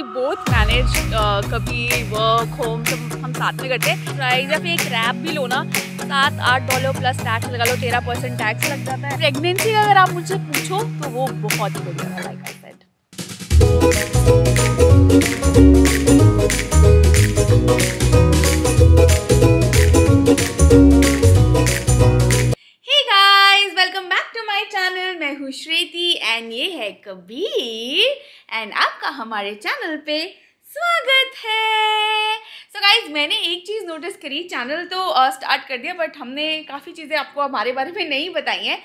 We both manage कभी work home सब हम साथ में करते हैं प्राइस या फिर एक रैप भी लो ना सात आठ डॉलर प्लस टैक्स लगा लो तेरह परसेंट टैक्स लग जाता है प्रेगनेंसी अगर आप मुझसे पूछो तो वो बहुत ही बढ़िया है like I said my channel मैं हूँ श्वेति एंड ये है कबीर एंड आपका हमारे चैनल पे स्वागत है गाइज मैंने एक चीज़ नोटिस करी चैनल तो स्टार्ट uh, कर दिया बट हमने काफ़ी चीज़ें आपको हमारे बारे में नहीं बताई हैं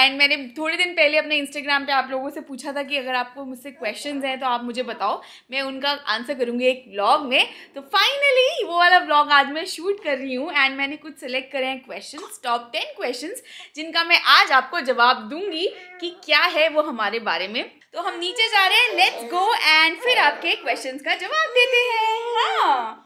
एंड मैंने थोड़े दिन पहले अपने इंस्टाग्राम पे आप लोगों से पूछा था कि अगर आपको मुझसे क्वेश्चन हैं तो आप मुझे बताओ मैं उनका आंसर करूँगी एक ब्लॉग में तो फाइनली वो वाला ब्लॉग आज मैं शूट कर रही हूँ एंड मैंने कुछ सेलेक्ट करे हैं क्वेश्चन टॉप टेन क्वेश्चन जिनका मैं आज आपको जवाब दूंगी कि क्या है वो हमारे बारे में तो हम नीचे जा रहे हैं लेट्स गो एंड फिर आपके क्वेश्चन का जवाब देते हैं हाँ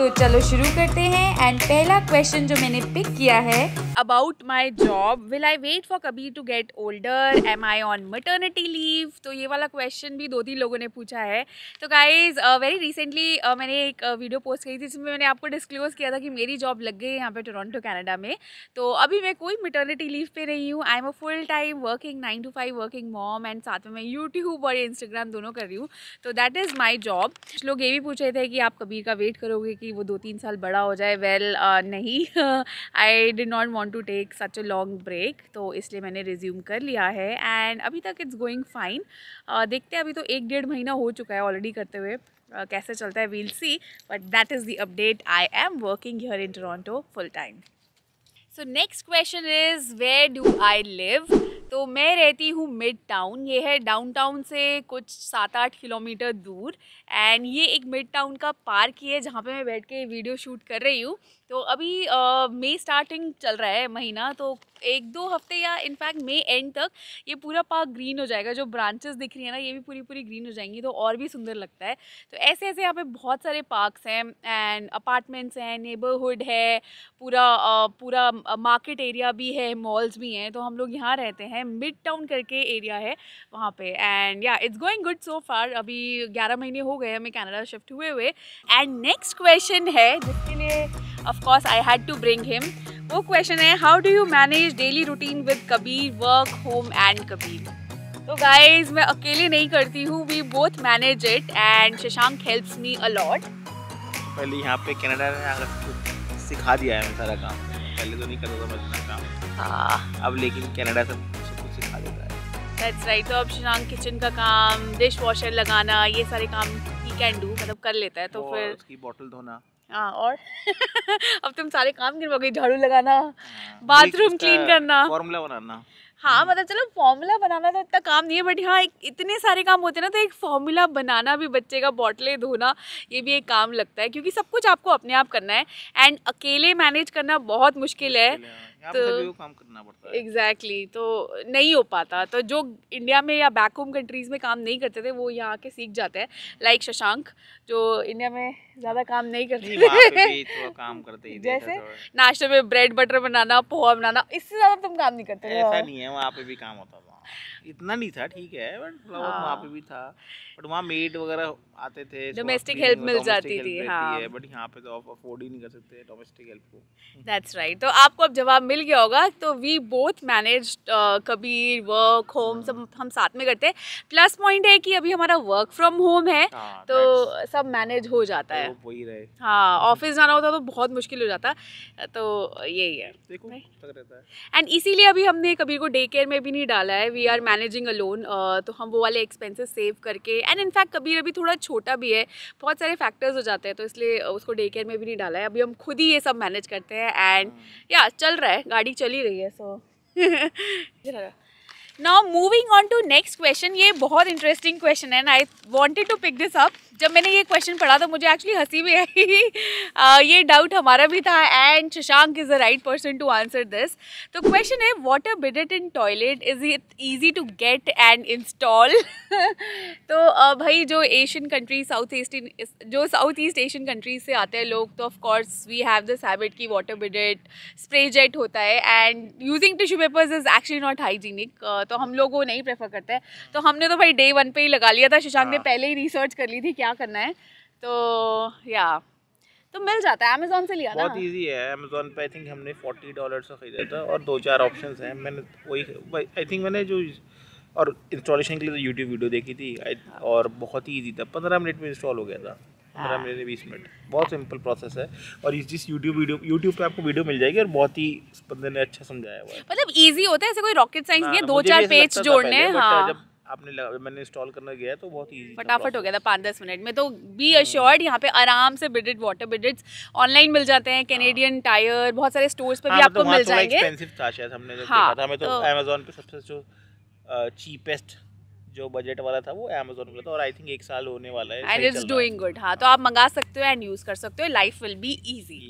तो चलो शुरू करते हैं एंड पहला क्वेश्चन जो मैंने पिक किया है about my job will I wait for Kabir to get older am I on maternity leave तो ये वाला क्वेश्चन भी दो तीन लोगों ने पूछा है तो गाइज वेरी रिसेंटली मैंने एक वीडियो uh, पोस्ट करी थी जिसमें मैंने आपको डिस्क्लोज किया था कि मेरी जॉब लग गई है यहाँ पे टोरंटो कैनेडा में तो अभी मैं कोई मटर्निटी लीव पे रही हूँ I am a full time working nine to five working mom and साथ में मैं यूट्यूब और इंस्टाग्राम दोनों कर रही हूँ तो दैट इज़ माई जॉब कुछ लोग ये भी पूछ रहे थे कि आप कबीर का वेट करोगे कि वो दो तीन साल बड़ा हो जाए वेल well, uh, नहीं I did not want to take such a long break तो इसलिए मैंने रिज्यूम कर लिया है एंड अभी तक इट्स गोइंग फाइन देखते हैं अभी तो एक डेढ़ महीना हो चुका है ऑलरेडी करते हुए uh, कैसे चलता है we'll see but that is the update I am working here in Toronto full time so next question is where do I live तो मैं रहती हूँ मिड टाउन ये है डाउनटाउन से कुछ सात आठ किलोमीटर दूर एंड ये एक मिड टाउन का पार्क ही है जहाँ पे मैं बैठ के वीडियो शूट कर रही हूँ तो अभी मई स्टार्टिंग चल रहा है महीना तो एक दो हफ्ते या इनफैक्ट मई एंड तक ये पूरा पार्क ग्रीन हो जाएगा जो ब्रांचेस दिख रही है ना ये भी पूरी पूरी ग्रीन हो जाएंगी तो और भी सुंदर लगता है तो ऐसे ऐसे यहाँ पे बहुत सारे पार्क्स हैं एंड अपार्टमेंट्स हैं नेबरहुड है पूरा पूरा मार्केट एरिया भी है मॉल्स भी हैं तो हम लोग यहाँ रहते हैं मिड टाउन करके एरिया है वहाँ पर and yeah it's going good so far अभी ग्यारह महीने हो गए हमें कैनेडा शिफ्ट हुए हुए एंड नेक्स्ट क्वेश्चन है जिसके लिए of course I had to bring him वो क्वेश्चन है how do you manage daily routine with Kabir work home and Kabir तो गाइज मैं अकेले नहीं करती हूँ we both manage it and Shashank helps me a lot पहले यहाँ पे कनाडा में आकर सिखा दिया है मैं सारा काम पहले तो नहीं करता था मैं इतना काम हाँ अब लेकिन कनाडा से कुछ सिखा देता है दैट्स राइट तो अब शशांक किचन का काम डिश वॉशर लगाना ये सारे काम ही कैन डू मतलब कर लेता है तो फिर उसकी बॉटल धोना हाँ और अब तुम सारे काम गई झाड़ू लगाना हाँ, बाथरूम क्लीन करना फॉर्मूला बनाना हाँ हम्म। मतलब चलो फॉर्मूला बनाना तो इतना काम नहीं है बट हाँ एक इतने सारे काम होते हैं ना तो एक फॉर्मूला बनाना भी बच्चे का बॉटलें धोना ये भी एक काम लगता है क्योंकि सब कुछ आपको अपने आप करना है एंड अकेले मैनेज करना बहुत मुश्किल है हाँ। तो एग्जैक्टली exactly, तो नहीं हो पाता तो जो इंडिया में या बैक होम कंट्रीज़ में काम नहीं करते थे वो यहाँ आके सीख जाते हैं लाइक शशांक जो इंडिया में ज़्यादा काम नहीं करते थे काम करते ही जैसे नाश्ते में ब्रेड बटर बनाना पोहा बनाना इससे ज़्यादा तुम काम नहीं करते ऐसा नहीं है वहाँ पे भी काम होता था इतना नहीं था ठीक है बट थोड़ा बहुत वहाँ पे भी था बट वहाँ मेड वगैरह आते थे डोमेस्टिक हेल्प मिल जाती थी हाँ बट यहाँ पे तो आप अफोर्ड ही नहीं कर सकते डोमेस्टिक हेल्प को दैट्स राइट तो आपको अब जवाब मिल गया होगा तो वी बोथ मैनेज कभी वर्क होम सब हम साथ में करते हैं प्लस पॉइंट है कि अभी हमारा वर्क फ्रॉम होम है आ, हाँ, तो सब मैनेज हो जाता तो है वही रहे हाँ ऑफिस जाना होता तो बहुत मुश्किल हो जाता तो यही है एंड इसीलिए अभी हमने कबीर को डे केयर में भी नहीं डाला है we are managing a loan तो हम वो वाले एक्सपेंसेस सेव करके एंड इनफैक्ट कबीर अभी थोड़ा छोटा भी है बहुत सारे फैक्टर्स हो जाते हैं तो इसलिए उसको डे केयर में भी नहीं डाला है अभी हम खुद ही ये सब मैनेज करते हैं एंड या हाँ। चल रहा है गाड़ी चली रही है so now moving on to next question ये बहुत इंटरेस्टिंग क्वेश्चन है I wanted to pick this up जब मैंने ये क्वेश्चन पढ़ा तो मुझे एक्चुअली हंसी भी आई uh, ये डाउट हमारा भी था and Shashank is the right person to answer this तो क्वेश्चन है water bidet in toilet is it easy to get and install तो uh, भाई जो एशियन कंट्री साउथ ईस्ट जो साउथ ईस्ट एशियन कंट्रीज से आते हैं लोग तो of course we have this habit की वाटर बिडेट स्प्रे जेट होता है and using tissue papers is actually not hygienic तो हम लोग वो नहीं प्रेफर करते हैं तो हमने तो भाई डे वन पे ही लगा लिया था शशांक ने हाँ। पहले ही रिसर्च कर ली थी क्या करना है तो या तो मिल जाता है अमेजोन से लिया बहुत ईजी है अमेजोन पे आई थिंक हमने फोर्टी डॉलर से खरीदा था और दो चार ऑप्शन हैं मैंने वही आई थिंक मैंने जो और इंस्टॉलेशन के लिए तो यूट्यूब वीडियो देखी थी हाँ। और बहुत ही ईजी था पंद्रह मिनट में इंस्टॉल हो गया था पंद्रह हाँ। मिनट या बीस मिनट बहुत सिंपल प्रोसेस है और इस जिस यूट्यूब वीडियो यूट्यूब पे आपको वीडियो मिल जाएगी और बहुत ही इस बंदे ने अच्छा समझाया हुआ है मतलब इजी होता है ऐसे कोई रॉकेट साइंस नहीं है हाँ, दो चार पेज जोड़ने हैं हाँ। जब आपने मैंने इंस्टॉल करना गया तो बहुत ही फटाफट हो गया था पाँच दस मिनट में तो बी अश्योर्ड हम्म। यहाँ पे आराम से ब्रिडेड वाटर ब्रिडेड ऑनलाइन मिल जाते हैं कैनेडियन टायर बहुत सारे स्टोर्स पे भी मतलब आपको मिल जाएंगे एक्सपेंसिव था शायद हमने हमें तो अमेजोन तो पे सबसे जो चीपेस्ट जो बजट वाला था वो अमेजोन का था और आई थिंक एक साल होने वाला है एंड इट्स डूइंग गुड हाँ तो आप मंगा सकते हो एंड यूज़ कर सकते हो लाइफ विल बी ईजी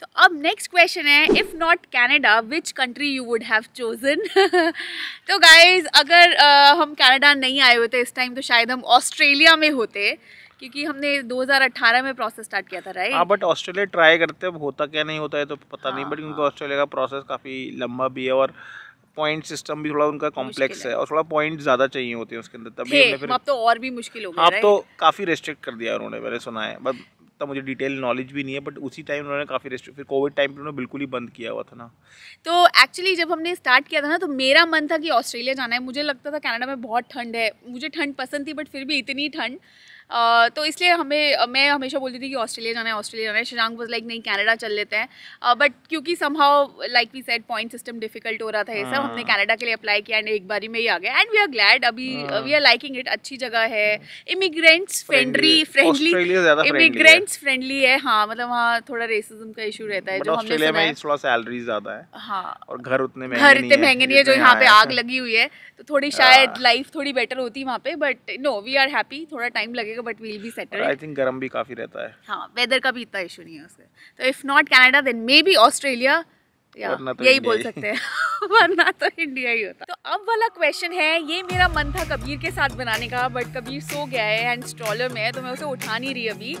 तो अब नेक्स्ट क्वेश्चन है if not Canada which country you would have chosen तो गाइज अगर uh, हम कैनेडा नहीं आए होते इस टाइम तो शायद हम ऑस्ट्रेलिया में होते क्योंकि हमने 2018 में प्रोसेस स्टार्ट किया था राइट बट ऑस्ट्रेलिया ट्राई करते हैं होता क्या नहीं होता है तो पता हाँ, नहीं बट क्योंकि ऑस्ट्रेलिया हाँ। का प्रोसेस काफ़ी लंबा भी है और पॉइंट सिस्टम भी थोड़ा उनका कॉम्प्लेक्स है और थोड़ा पॉइंट ज्यादा चाहिए होते हैं उसके अंदर तभी हमने फिर अब तो और भी मुश्किल हो गया तो काफी रेस्ट्रिक्ट कर दिया उन्होंने मैंने सुना है बट तो मुझे डिटेल नॉलेज भी नहीं है बट उसी टाइम उन्होंने काफ़ी रिस्ट्रिक्ट फिर कोविड टाइम पे उन्होंने बिल्कुल ही बंद किया हुआ था ना तो एक्चुअली जब हमने स्टार्ट किया था ना तो मेरा मन था कि ऑस्ट्रेलिया जाना है मुझे लगता था कनाडा में बहुत ठंड है मुझे ठंड पसंद थी बट फिर भी इतनी ठंड तो इसलिए हमें मैं हमेशा बोलती थी कि ऑस्ट्रेलिया जाना है ऑस्ट्रेलिया जाना है शिजांग वॉज लाइक नहीं कैनेडा चल लेते हैं बट क्योंकि somehow like we set point system difficult हो रहा था ये सब हमने कैनेडा हाँ। के लिए अप्लाई किया एंड एक बारी में ही आ गया एंड वी आर ग्लैड अभी वी आर लाइकिंग इट अच्छी जगह है immigrants friendly friendly immigrants friendly है हाँ मतलब वहाँ थोड़ा रेसिज्म का इशू रहता है जो हमने थोड़ा सैलरी ज्यादा है हाँ और घर उतने घर इतने महंगे नहीं है जो यहाँ पे आग लगी हुई है तो थोड़ी शायद लाइफ हाँ। थोड़ी बेटर होती है वहाँ पे but no we are happy थोड़ा टाइम लगेगा जाएगा but we'll be settle I think गर्म भी काफ़ी रहता है हाँ वेदर का भी इतना इशू नहीं है उसका तो if not Canada then maybe Australia तो यही बोल सकते हैं वरना तो इंडिया ही होता तो अब वाला क्वेश्चन है ये मेरा मन था कबीर के साथ बनाने का बट कबीर सो गया है एंड स्ट्रॉलर में है तो मैं उसे उठा नहीं रही अभी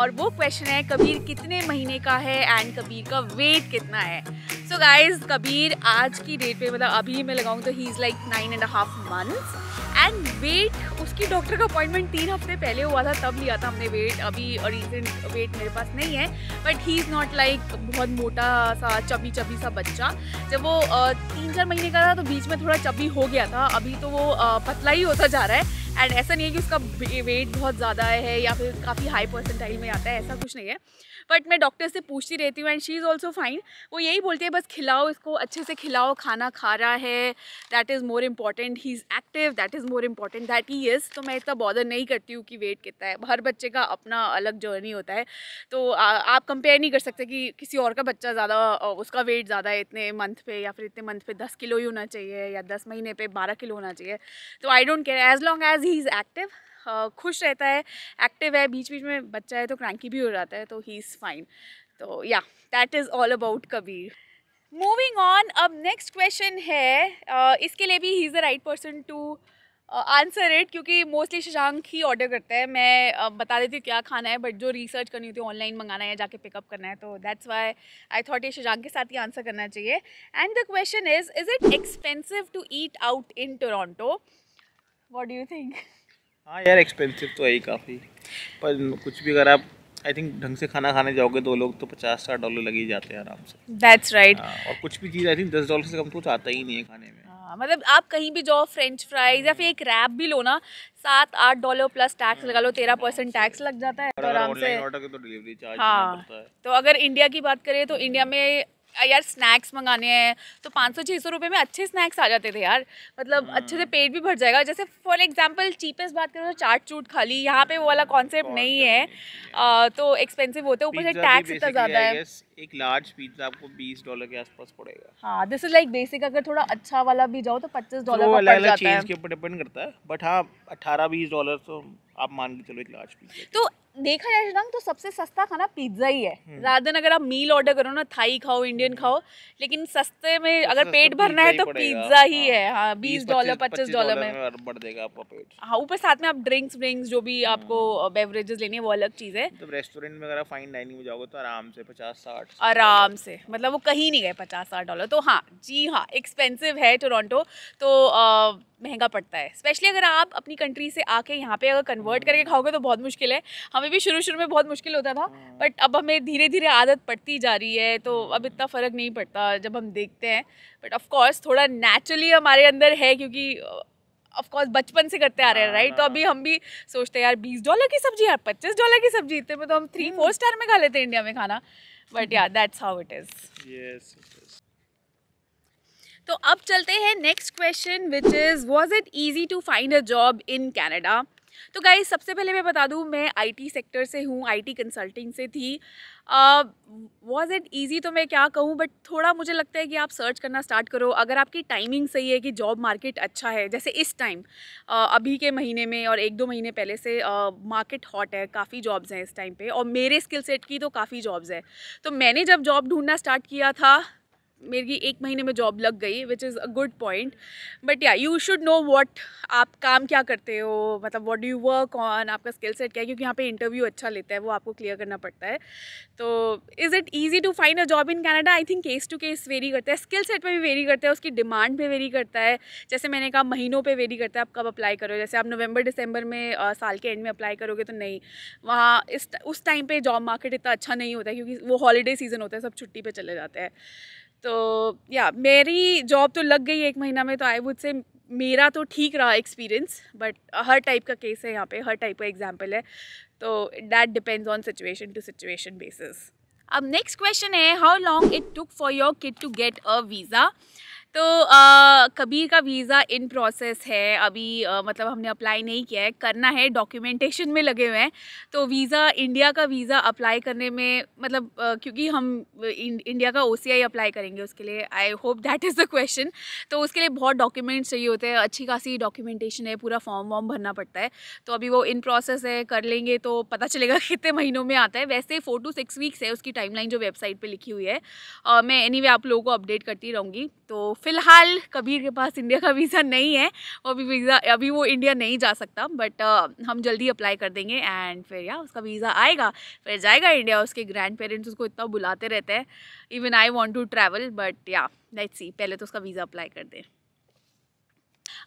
और वो क्वेश्चन है कबीर कितने महीने का है एंड कबीर का वेट कितना है सो so गाइज कबीर आज की डेट पे मतलब अभी मैं लगाऊंगी तो he is like nine and half months and wait उसकी डॉक्टर का अपॉइंटमेंट तीन हफ्ते पहले हुआ था तब लिया था हमने वेट अभी रिसेंट वेट मेरे पास नहीं है but he is not like बहुत मोटा सा चबी चबी सा बच्चा जब वो तीन चार महीने का था तो बीच में थोड़ा चबी हो गया था अभी तो वो पतला ही होता जा रहा है एंड ऐसा नहीं है कि उसका वेट बहुत ज़्यादा है या फिर काफ़ी हाई परसेंटाइल में आता है ऐसा कुछ नहीं है बट मैं डॉक्टर से पूछती रहती हूँ and she is also fine वो यही बोलती है बस खिलाओ इसको अच्छे से खिलाओ खाना खा रहा है that is more important he is active that is more important that he is तो मैं इतना बॉदर नहीं करती हूँ कि वेट कितना है हर बच्चे का अपना अलग जर्नी होता है तो आ, आप कंपेयर नहीं कर सकते कि किसी और का बच्चा ज़्यादा उसका वेट ज़्यादा है इतने मंथ पे या फिर इतने मंथ पे दस किलो ही होना चाहिए या दस महीने पे बारह किलो होना चाहिए तो I don't care as long as he is active खुश रहता है एक्टिव है बीच बीच में बच्चा है तो क्रैंकी भी हो जाता है तो ही इज़ फाइन तो yeah that is all about Kabir moving on अब नेक्स्ट क्वेश्चन है uh, इसके लिए भी he is the right person to answer it क्योंकि मोस्टली शशांक ही ऑर्डर करता है मैं uh, बता देती हूँ क्या खाना है बट जो रिसर्च करनी होती है ऑनलाइन मंगाना है या जाके पिकअप करना है तो दैट्स वाई आई थॉट ये शशांक के साथ ही आंसर करना चाहिए and the question is is it expensive to eat out in Toronto what do you think हाँ यार एक्सपेंसिव तो है ही काफ़ी पर कुछ भी अगर आप आई थिंक ढंग से खाना खाने जाओगे दो तो लोग तो पचास साठ डॉलर लग ही जाते हैं आराम से दैट्स राइट right. हाँ, और कुछ भी चीज़ आई थिंक दस डॉलर से कम तो कुछ आता ही नहीं है खाने में हाँ, मतलब आप कहीं भी जाओ फ्रेंच फ्राइज या फिर एक रैप भी लो ना सात आठ डॉलर प्लस टैक्स लगा लो तेरह परसेंट टैक्स लग जाता है तो आराम से तो डिलीवरी चार्ज हाँ तो अगर इंडिया की बात करें तो इंडिया में यार स्नैक्स मंगाने हैं तो पाँच सौ छः सौ रुपये में अच्छे स्नैक्स आ जाते थे यार मतलब अच्छे से हम्म। पेट भी भर जाएगा जैसे फॉर एग्जाम्पल चीपेस्ट बात करें तो चाट चूट खाली यहाँ पे वो वाला कॉन्सेप्ट नहीं है तो एक्सपेंसिव होते हैं ऊपर से टैक्स इतना ज़्यादा है एक लार्ज पिज्जा आपको 20 डॉलर के आसपास पड़ेगा हां दिस इज लाइक बेसिक अगर थोड़ा अच्छा वाला भी जाओ तो 25 डॉलर का पड़ जाता है चीज के ऊपर डिपेंड करता है बट हां 18 20 डॉलर तो आप मान के चलो एक लार्ज पिज्जा तो देखा जाए शशांक तो सबसे सस्ता खाना पिज्ज़ा ही है राधन हम्म। अगर आप मील ऑर्डर करो ना थाई खाओ इंडियन हम्म। खाओ लेकिन सस्ते में अगर पेट भरना है तो पिज्ज़ा ही हाँ, है हाँ बीस डॉलर पच्चीस डॉलर में बढ़ देगा आपका पेट हाँ ऊपर साथ में आप ड्रिंक्स व्रिंक्स जो भी आपको बेवरेजेस हम्म। लेनी है वो अलग चीज़ है तो मतलब रेस्टोरेंट में अगर आप फाइन डाइनिंग में जाओगे तो आराम से पचास साठ आराम से मतलब वो कहीं नहीं गए पचास साठ डॉलर तो हाँ जी हाँ एक्सपेंसिव है टोरंटो तो महंगा पड़ता है स्पेशली अगर आप अपनी कंट्री से आके यहाँ पे अगर कन्वर्ट करके खाओगे तो बहुत मुश्किल है हमें भी शुरू शुरू में बहुत मुश्किल होता था बट हाँ। अब हमें धीरे धीरे आदत पड़ती जा रही है तो अब इतना फ़र्क नहीं पड़ता जब हम देखते हैं बट ऑफकोर्स थोड़ा नेचुरली हमारे अंदर है क्योंकि ऑफकोर्स बचपन से करते आ रहे हैं राइट तो अभी हाँ। हम भी सोचते हैं यार बीस डॉलर की सब्जी यार पच्चीस डॉलर की सब्जी इतने में तो हम थ्री फोर स्टार में खा लेते हैं इंडिया में खाना but yeah that's how it is yes तो अब चलते हैं next question which is was it easy to find a job in Canada तो गाइज सबसे पहले मैं बता दूँ मैं आईटी सेक्टर से हूँ आईटी कंसल्टिंग से थी वॉज इट ईजी तो मैं क्या कहूँ बट थोड़ा मुझे लगता है कि आप सर्च करना स्टार्ट करो अगर आपकी टाइमिंग सही है कि जॉब मार्केट अच्छा है जैसे इस टाइम अभी के महीने में और एक दो महीने पहले से मार्केट हॉट है काफ़ी जॉब्स हैं इस टाइम पे और मेरे स्किल सेट की तो काफ़ी जॉब्स है तो मैंने जब जॉब ढूंढना स्टार्ट किया था मेरी एक महीने में जॉब लग गई which is a good point but yeah you should know what आप काम क्या करते हो मतलब what do you work on आपका स्किल सेट क्या है क्योंकि यहाँ पे इंटरव्यू अच्छा लेता है वो आपको क्लियर करना पड़ता है तो is it easy to find a job in Canada I think case to case vary करता है स्किल सेट पर भी वेरी करता है उसकी डिमांड पर वेरी करता है जैसे मैंने कहा महीनों पर वेरी करता है आप कब अप्लाई करो जैसे आप नवंबर दिसंबर में आ, साल के एंड में अप्लाई करोगे तो नहीं वहाँ इस उस टाइम पर जॉब मार्केट इतना अच्छा नहीं होता है क्योंकि वो हॉलीडे सीज़न होता है सब छुट्टी पर चले जाते हैं तो या मेरी जॉब तो लग गई एक महीना में तो आई वुड से मेरा तो ठीक रहा एक्सपीरियंस बट हर टाइप का केस है यहाँ पे हर टाइप का एग्जाम्पल है तो that depends on situation to situation basis अब नेक्स्ट क्वेश्चन है how long it took for your kid to get a visa तो आ, कबीर का वीज़ा इन प्रोसेस है अभी आ, मतलब हमने अप्लाई नहीं किया है करना है डॉक्यूमेंटेशन में लगे हुए हैं तो वीज़ा इंडिया का वीज़ा अप्लाई करने में मतलब आ, क्योंकि हम इंडिया का ओ अप्लाई करेंगे उसके लिए I hope that is the question तो उसके लिए बहुत डॉक्यूमेंट्स चाहिए होते हैं अच्छी खासी डॉक्यूमेंटेशन है पूरा फॉर्म वॉर्म भरना पड़ता है तो अभी वो इन प्रोसेस है कर लेंगे तो पता चलेगा कितने महीनों में आता है वैसे फोर टू सिक्स वीक्स है उसकी टाइमलाइन जो वेबसाइट पर लिखी हुई है मैं एनी anyway, आप लोगों को अपडेट करती रहूँगी तो फ़िलहाल कबीर के पास इंडिया का वीज़ा नहीं है वो अभी वीज़ा अभी वो इंडिया नहीं जा सकता बट uh, हम जल्दी अप्लाई कर देंगे एंड फिर या उसका वीज़ा आएगा फिर जाएगा इंडिया उसके ग्रैंड पेरेंट्स उसको इतना बुलाते रहते हैं even I want to travel but yeah let's see पहले तो उसका वीज़ा अप्लाई कर दें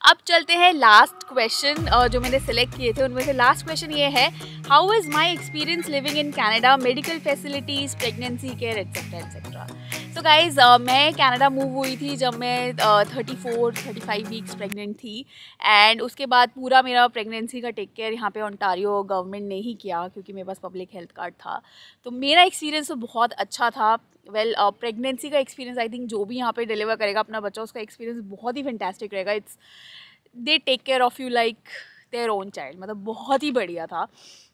अब चलते हैं लास्ट क्वेश्चन जो मैंने सेलेक्ट किए थे उनमें से लास्ट क्वेश्चन ये है how is my experience living in Canada medical facilities pregnancy care etcetera etcetera तो गाइज मैं कनाडा मूव हुई थी जब मैं thirty four thirty five weeks pregnant थी एंड उसके बाद पूरा मेरा प्रेगनेंसी का टेक केयर यहाँ पे ऑनटारियो गवर्नमेंट ने ही किया क्योंकि मेरे पास पब्लिक हेल्थ कार्ड था तो मेरा एक्सपीरियंस तो बहुत अच्छा था वेल प्रेगनेंसी uh, का एक्सपीरियंस आई थिंक जो भी यहाँ पे डिलीवर करेगा अपना बच्चा उसका एक्सपीरियंस बहुत ही फैंटेस्टिक रहेगा it's they take care of you like their own child मतलब बहुत ही बढ़िया था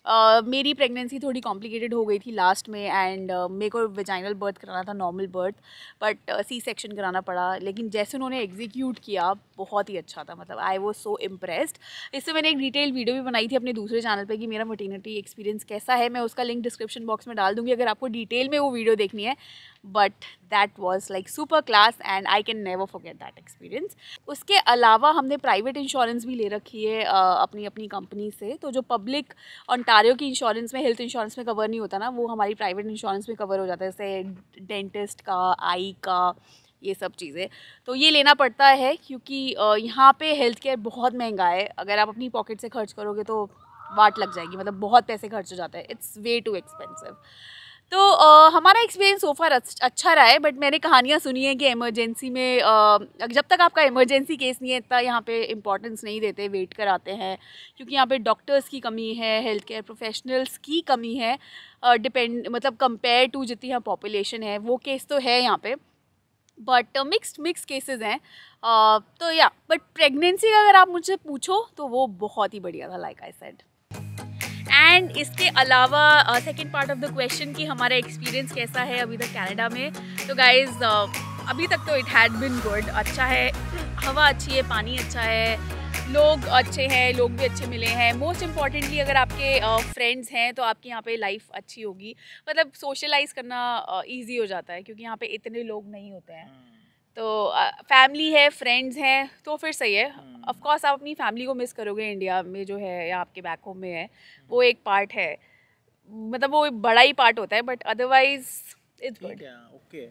मेरी प्रेगनेंसी थोड़ी कॉम्प्लिकेटेड हो गई थी लास्ट में एंड मेरे को वेजाइनल बर्थ कराना था normal birth but C section कराना पड़ा लेकिन जैसे उन्होंने एग्जीक्यूट किया बहुत ही अच्छा था मतलब आई वॉज सो इम्प्रेस्ड इससे मैंने एक डिटेल वीडियो भी बनाई थी अपने दूसरे चैनल पर कि मेरा मटीनिटी एक्सपीरियंस कैसा है मैं उसका लिंक डिस्क्रिप्शन बॉक्स में डाल दूँगी अगर आपको डिटेल में वो वीडियो देखनी है but that was like super class and I can never forget that experience उसके अलावा हमने प्राइवेट इंश्योरेंस भी ले रखी है अपनी अपनी कंपनी से तो जो पब्लिक ऑन बता रहे हो कि इंश्योरेंस में हेल्थ इंश्योरेंस में कवर नहीं होता ना वो हमारी प्राइवेट इंश्योरेंस में कवर हो जाता है जैसे डेंटिस्ट का आई का ये सब चीज़ें तो ये लेना पड़ता है क्योंकि यहाँ पे हेल्थ केयर बहुत महंगा है अगर आप अपनी पॉकेट से खर्च करोगे तो वाट लग जाएगी मतलब बहुत पैसे खर्च हो जाते हैं इट्स वे टू एक्सपेंसिव तो आ, हमारा एक्सपीरियंस ओफर अच्छा रहा है बट मैंने कहानियाँ सुनी है कि इमरजेंसी में आ, जब तक आपका इमरजेंसी केस नहीं है इतना यहाँ पे इम्पोर्टेंस नहीं देते वेट कराते हैं क्योंकि यहाँ पे डॉक्टर्स की कमी है हेल्थ केयर प्रोफेशनल्स की कमी है डिपेंड मतलब कंपेयर टू जितनी यहाँ पॉपुलेशन है वो केस तो है यहाँ पर बट मिक्सड मिक्स केसेस हैं तो या बट प्रेगनेंसी का अगर आप मुझसे पूछो तो वो बहुत ही बढ़िया था लाइक आई सेड एंड इसके अलावा second part of the question कि हमारा एक्सपीरियंस कैसा है अभी तक कैनेडा में तो गाइज uh, अभी तक तो इट हैड बिन गुड अच्छा है हवा अच्छी है पानी अच्छा है लोग अच्छे हैं लोग भी अच्छे मिले हैं मोस्ट इम्पॉर्टेंटली अगर आपके फ्रेंड्स uh, हैं तो आपके यहाँ पे लाइफ अच्छी होगी मतलब सोशलाइज करना ईजी uh, हो जाता है क्योंकि यहाँ पे इतने लोग नहीं होते हैं hmm. तो फैमिली है फ्रेंड्स हैं तो फिर सही है ऑफकोर्स हम्म। आप अपनी फैमिली को मिस करोगे इंडिया में जो है या आपके बैक होम में है हम्म। वो एक पार्ट है मतलब वो बड़ा ही पार्ट होता है but otherwise it's good okay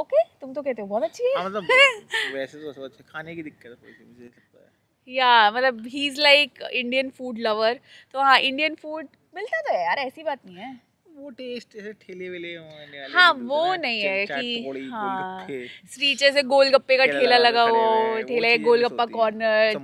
okay तुम तो कहते हो बहुत अच्छी है हाँ, मतलब वैसे तो खाने की दिक्कत है मुझे या मतलब he is like Indian food lover तो हाँ इंडियन फूड मिलता तो है यार ऐसी बात नहीं है वो टेस्ट ऐसे ठेले वेले हाँ, हाँ, हाँ वो नहीं है कि हाँ स्ट्रीट जैसे गोलगप्पे का ठेला लगा हो ठेला गोलगप्पा कॉर्नर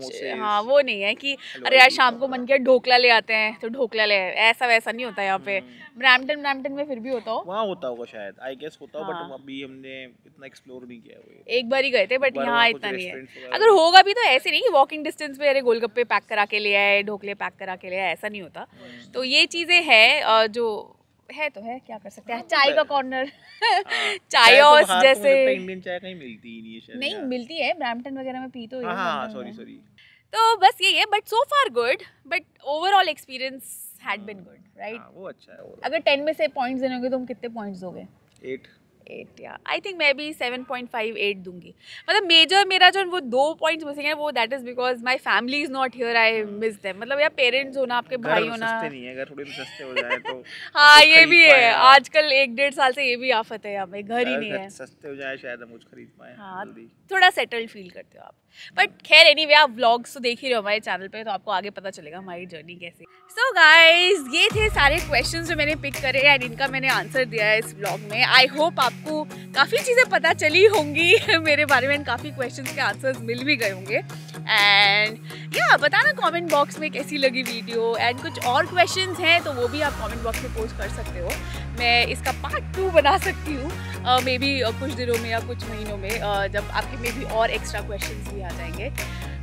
हाँ वो नहीं है कि अरे यार शाम को मन किया ढोकला ले आते हैं तो ढोकला ले ऐसा वैसा नहीं होता यहाँ पे हम्म। ब्रैम्पटन ब्रैम्पटन में फिर भी होता हो वहाँ होता होगा शायद आई गेस होता हो बट हाँ। अभी हमने इतना एक्सप्लोर नहीं किया एक बार ही गए थे बट यहाँ इतना नहीं है अगर होगा भी तो ऐसे नहीं कि वॉकिंग डिस्टेंस पे अरे गोलगप्पे पैक करा के ले आए ढोकले पैक करा के ले आए ऐसा नहीं होता हम्म। तो ये चीज़ें हैं जो है तो है क्या कर सकते हैं हाँ, हाँ, चाय का कॉर्नर हाँ, चाय तो जैसे इंडियन चाय कहीं मिलती ही नहीं है नहीं मिलती है ब्रैम्पटन वगैरह में पी तो सॉरी सॉरी तो बस यही है but so far good but overall experience had been good right वो अच्छा है अगर टेन में से पॉइंट्स देने होंगे तो हम कितने पॉइंट्स दोगे एट एट या आई थिंक मैं भी सेवन पॉइंट फाइव एट दूंगी मतलब मेजर मेरा जो वो दो पॉइंट मिसिंग है वो that is because my family is not here I miss them मतलब या पेरेंट्स होना आपके भाई होना नहीं है अगर थोड़े सस्ते हो जाए तो हाँ ये भी है आजकल एक डेढ़ साल से ये भी आफत है यहाँ पे घर ही नहीं है सस्ते हो जाए शायद हम कुछ खरीद पाए हाँ थोड़ा सेटल्ड फील करते हो आप बट खैर एनी आप ब्लॉग्स तो देख ही रहे हो हमारे चैनल पे तो आपको आगे पता चलेगा हमारी जर्नी कैसे सो so गाइज ये थे सारे क्वेश्चन जो मैंने पिक करे एंड इनका मैंने आंसर दिया है इस ब्लॉग में आई होप आप आपको काफ़ी चीज़ें पता चली होंगी मेरे बारे में काफ़ी क्वेश्चन के आंसर्स मिल भी गए होंगे एंड या बताना कमेंट बॉक्स में कैसी लगी वीडियो एंड कुछ और क्वेश्चन हैं तो वो भी आप कमेंट बॉक्स में पोस्ट कर सकते हो मैं इसका पार्ट टू बना सकती हूँ मे बी कुछ दिनों में या कुछ महीनों में uh, जब आपके मे बी और एक्स्ट्रा क्वेश्चन भी आ जाएंगे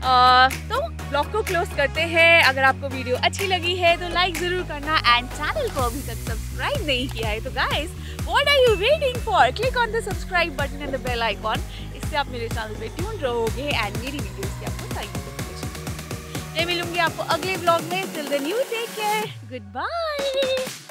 तो ब्लॉग को क्लोज करते हैं अगर आपको वीडियो अच्छी लगी है तो लाइक ज़रूर करना एंड चैनल को अभी तक सब्सक्राइब नहीं किया है तो guys what are you waiting for click on the subscribe button and the bell icon इससे आप मेरे चैनल पे ट्यून रहोगे एंड मेरी वीडियोस की आपको सारी मैं मिलूंगी आपको अगले ब्लॉग में till the new take care good bye